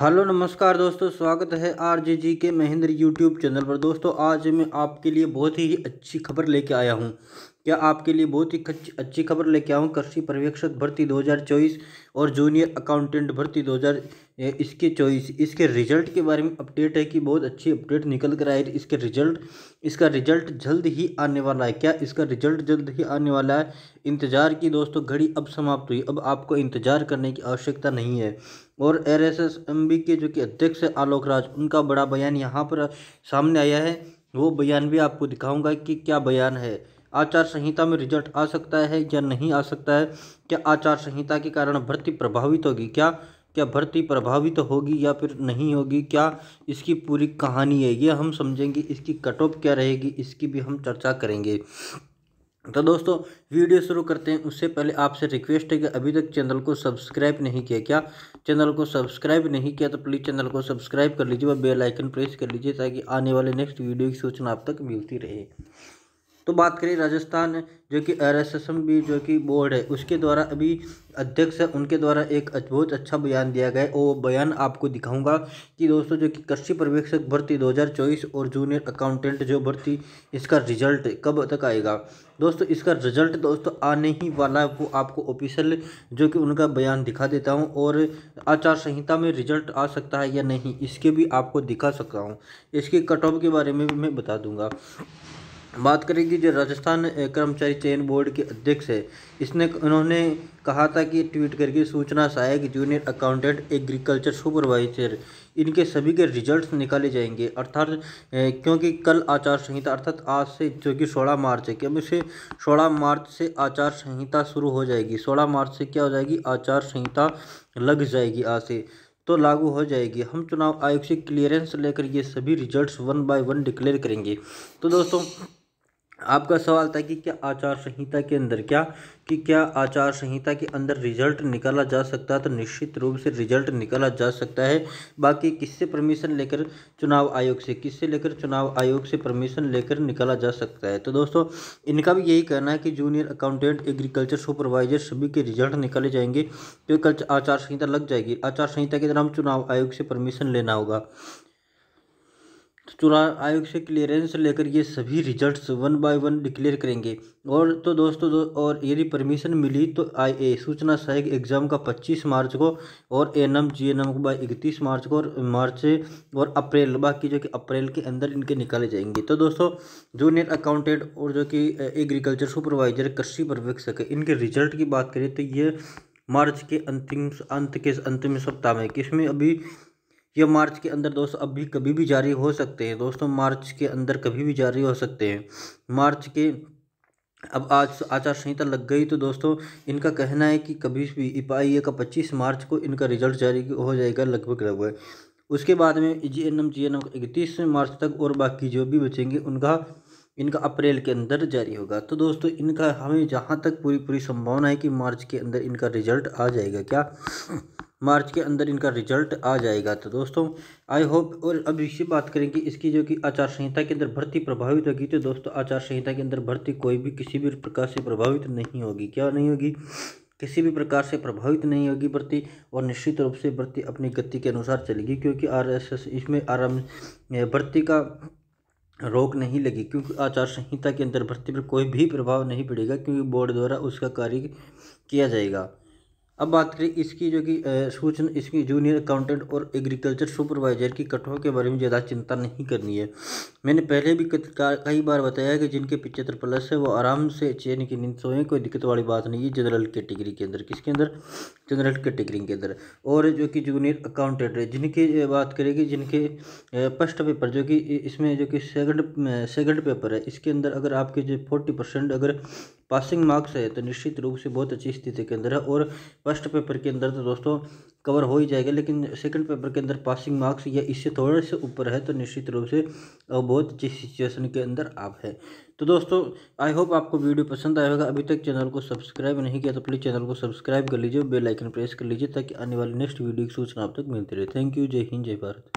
hello नमस्कार दोस्तों स्वागत है आर जी जी के महेंद्र यूट्यूब चैनल पर दोस्तों आज मैं आपके लिए बहुत ही अच्छी खबर लेके आया हूँ क्या आपके लिए बहुत ही अच्छी खबर लेके आऊँ कृषि पर्यवेक्षक भर्ती 2024 और जूनियर अकाउंटेंट भर्ती 2000 इसके चॉइस इसके रिजल्ट के बारे में अपडेट है कि बहुत अच्छी अपडेट निकल कर आए इसके रिजल्ट इसका रिजल्ट जल्द ही आने वाला है क्या इसका रिजल्ट जल्द ही आने वाला है इंतज़ार की दोस्तों घड़ी अब समाप्त हुई अब आपको इंतज़ार करने की आवश्यकता नहीं है और एर एस एस एम बी के जो कि अध्यक्ष है आलोक राज उनका बड़ा बयान यहाँ पर सामने आया है वो बयान भी आपको दिखाऊँगा कि क्या बयान है आचार संहिता में रिजल्ट आ सकता है या नहीं आ सकता है क्या आचार संहिता के कारण भर्ती प्रभावित होगी क्या क्या भर्ती प्रभावित होगी या फिर नहीं होगी क्या इसकी पूरी कहानी है ये हम समझेंगे इसकी कट ऑफ क्या रहेगी इसकी भी हम चर्चा करेंगे तो दोस्तों वीडियो शुरू करते हैं उससे पहले आपसे रिक्वेस्ट है कि अभी तक चैनल को सब्सक्राइब नहीं किया क्या चैनल को सब्सक्राइब नहीं किया तो प्लीज़ चैनल को सब्सक्राइब कर लीजिए व बेल आइकन प्रेस कर लीजिए ताकि आने वाले नेक्स्ट वीडियो की सूचना आप तक मिलती रहे तो बात करें राजस्थान जो कि R S S M B जो कि बोर्ड है उसके द्वारा अभी अध्यक्ष है उनके द्वारा एक बहुत अच्छा बयान दिया गया है वो बयान आपको दिखाऊंगा कि दोस्तों जो कि कृषि पर्यवेक्षक भर्ती 2024 और जूनियर अकाउंटेंट जो भर्ती इसका रिजल्ट कब तक आएगा दोस्तों इसका रिजल्ट दोस्तों आने ही वाला है वो आपको ऑफिशियल जो कि उनका बयान दिखा देता हूँ और आचार संहिता में रिजल्ट आ सकता है या नहीं इसके भी आपको दिखा सकता हूँ इसके कट ऑफ के बारे में भी मैं बता दूँगा बात करें कि जो राजस्थान कर्मचारी चयन बोर्ड के अध्यक्ष है इसने उन्होंने कहा था कि ट्वीट करके सूचना सहायक जूनियर अकाउंटेंट एग्रीकल्चर सुपरवाइजर इनके सभी के रिजल्ट्स निकाले जाएंगे अर्थात क्योंकि कल आचार संहिता अर्थात आज से जो कि सोलह मार्च है क्योंकि से सोलह मार्च से आचार संहिता शुरू हो जाएगी सोलह मार्च से क्या हो जाएगी आचार संहिता लग जाएगी आज से तो लागू हो जाएगी हम चुनाव आयोग से क्लियरेंस लेकर ये सभी results one by one declare करेंगे तो दोस्तों आपका सवाल था कि क्या आचार संहिता के अंदर क्या कि क्या आचार संहिता के अंदर रिजल्ट निकाला जा सकता है तो निश्चित रूप से रिजल्ट निकाला जा सकता है बाकी किससे परमिशन लेकर चुनाव आयोग से किससे लेकर चुनाव आयोग से परमिशन लेकर निकाला जा सकता है तो दोस्तों इनका भी यही कहना है कि जूनियर अकाउंटेंट एग्रीकल्चर सुपरवाइजर सभी के रिजल्ट निकाले जाएंगे तो कल आचार संहिता लग जाएगी आचार संहिता के दौरान चुनाव आयोग से परमिशन लेना होगा तो चुनाव आयोग से क्लियरेंस लेकर ये सभी results one by one declare करेंगे और तो दोस्तों दो, और यदि परमिशन मिली तो आई ए सूचना सहायक एग्जाम का 25 मार्च को और N M G N M by इकतीस मार्च को और मार्च और अप्रैल बाकी जो कि अप्रैल के अंदर इनके निकाले जाएंगे तो दोस्तों जूनियर अकाउंटेंट और जो कि एग्रीकल्चर सुपरवाइजर कृषि पर्यवेक्षक है इनके रिजल्ट की बात करें तो ये मार्च के अंतिम अंत के अंतिम सप्ताह में किसमें अभी ये मार्च के अंदर दोस्तों अब भी कभी भी जारी हो सकते हैं दोस्तों मार्च के अंदर कभी भी जारी हो सकते हैं मार्च के अब आज आचार संहिता लग गई तो दोस्तों इनका कहना है कि कभी भी ई का पच्चीस मार्च को इनका रिजल्ट जारी हो जाएगा लगभग लगभग उसके बाद में G N M G N M इकतीस मार्च तक और बाकी जो भी बचेंगे उनका इनका अप्रैल के अंदर जारी होगा तो दोस्तों इनका हमें जहाँ तक पूरी पूरी संभावना है कि मार्च के अंदर इनका रिजल्ट आ जाएगा क्या मार्च के अंदर इनका रिजल्ट आ जाएगा तो दोस्तों आई होप और अब इसी बात करेंगे इसकी जो कि आचार संहिता के अंदर भर्ती प्रभावित होगी तो दोस्तों आचार संहिता के अंदर भर्ती कोई भी किसी भी प्रकार से प्रभावित नहीं होगी क्या नहीं होगी किसी भी प्रकार से प्रभावित नहीं होगी भर्ती और निश्चित रूप से भर्ती अपनी गति के अनुसार चलेगी क्योंकि आर इसमें आराम भर्ती का रोक नहीं लगी क्योंकि आचार संहिता के अंदर भर्ती पर कोई भी प्रभाव नहीं पड़ेगा क्योंकि बोर्ड द्वारा उसका कार्य किया जाएगा अब बात करें इसकी जो कि सूचना इसकी जूनियर अकाउंटेंट और एग्रीकल्चर सुपरवाइजर की कटों के बारे में ज़्यादा चिंता नहीं करनी है मैंने पहले भी कई बार बताया कि जिनके पिचहत्तर प्लस है वो आराम से चैन की नींद सोए कोई दिक्कत वाली बात नहीं है जनरल कैटेगरी के अंदर किसके अंदर जनरल कैटेगरी के अंदर और जो कि जूनियर अकाउंटेंट है जिनकी बात करेगी जिनके फर्स्ट पेपर जो कि इसमें जो कि सेकंड सेकंड पेपर है इसके अंदर अगर आपके जो फोर्टी परसेंट अगर पासिंग मार्क्स है तो निश्चित रूप से बहुत अच्छी स्थिति के अंदर है और फर्स्ट पेपर के अंदर तो दोस्तों कवर हो ही जाएगा लेकिन सेकंड पेपर के अंदर पासिंग मार्क्स या इससे थोड़े से ऊपर है तो निश्चित रूप से बहुत अच्छी सिचुएशन के अंदर आप है तो दोस्तों आई होप आपको वीडियो पसंद आएगा अभी तक चैनल को सब्सक्राइब नहीं किया तो प्लीज़ चैनल को सब्सक्राइब कर लीजिए बेलाइकन प्रेस कर लीजिए ताकि आने वाली नेक्स्ट वीडियो की सूचना आप तक मिलती रहे थैंक यू जय हिंद जय भारत